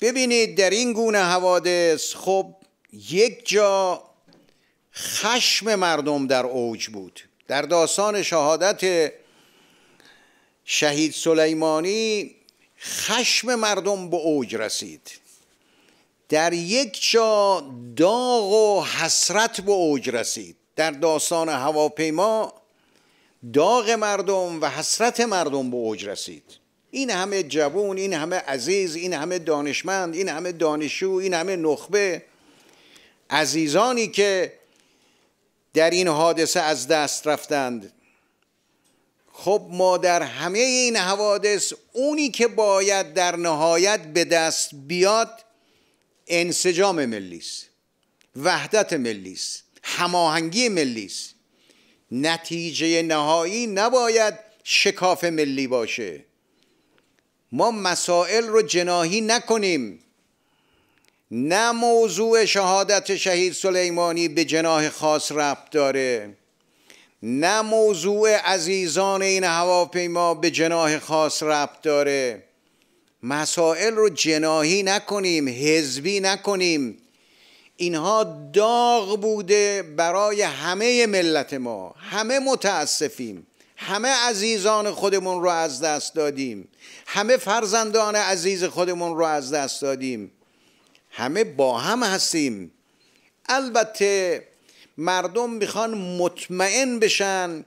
ببینید در این گونه حوادث خب یک جا خشم مردم در اوج بود در داستان شهادت شهید سلیمانی خشم مردم به اوج رسید در یک جا داغ و حسرت به اوج رسید در داستان هواپیما داغ مردم و حسرت مردم به اوج رسید این همه جوون این همه عزیز این همه دانشمند این همه دانشجو این همه نخبه عزیزانی که در این حادثه از دست رفتند خب ما در همه این حوادث اونی که باید در نهایت به دست بیاد انسجام ملی است وحدت ملی است هماهنگی ملی است نتیجه نهایی نباید شکاف ملی باشه ما مسائل رو جناهی نکنیم نه موضوع شهادت شهید سلیمانی به جناه خاص ربط داره نه موضوع عزیزان این هواپیما به جناه خاص ربط داره مسائل رو جناهی نکنیم حزبی نکنیم اینها داغ بوده برای همه ملت ما همه متاسفیم همه عزیزان خودمون رو از دست دادیم همه فرزندان عزیز خودمون رو از دست دادیم همه با هم هستیم البته مردم میخوان مطمئن بشن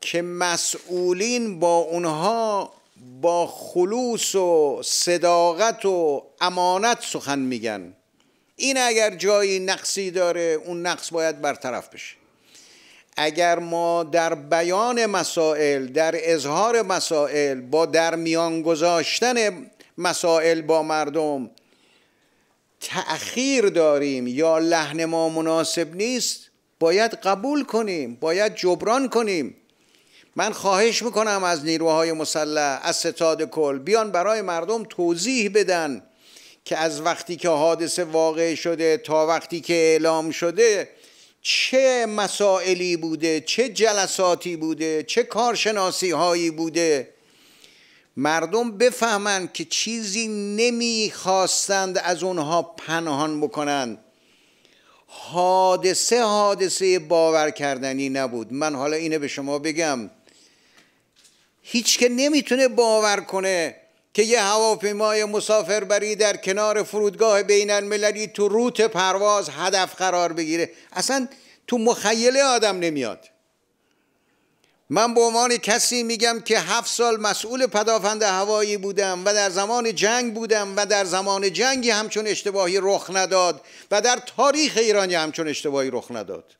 که مسئولین با اونها با خلوص و صداقت و امانت سخن میگن این اگر جایی نقصی داره اون نقص باید برطرف بشه اگر ما در بیان مسائل در اظهار مسائل با در میان گذاشتن مسائل با مردم تأخیر داریم یا لحن ما مناسب نیست باید قبول کنیم باید جبران کنیم من خواهش میکنم از نیروهای مسلح از ستاد کل بیان برای مردم توضیح بدن که از وقتی که حادثه واقع شده تا وقتی که اعلام شده چه مسائلی بوده چه جلساتی بوده چه کارشناسی هایی بوده مردم بفهمند که چیزی نمیخواستند از اونها پنهان بکنند حادثه حادثه باور کردنی نبود من حالا اینه به شما بگم هیچ که نمیتونه باور کنه که یه هواپیمای مسافربری در کنار فرودگاه بین المللی تو روت پرواز هدف قرار بگیره اصلا تو مخیله آدم نمیاد من به عنوان کسی میگم که هفت سال مسئول پدافند هوایی بودم و در زمان جنگ بودم و در زمان جنگی همچون اشتباهی رخ نداد و در تاریخ ایرانی همچون اشتباهی رخ نداد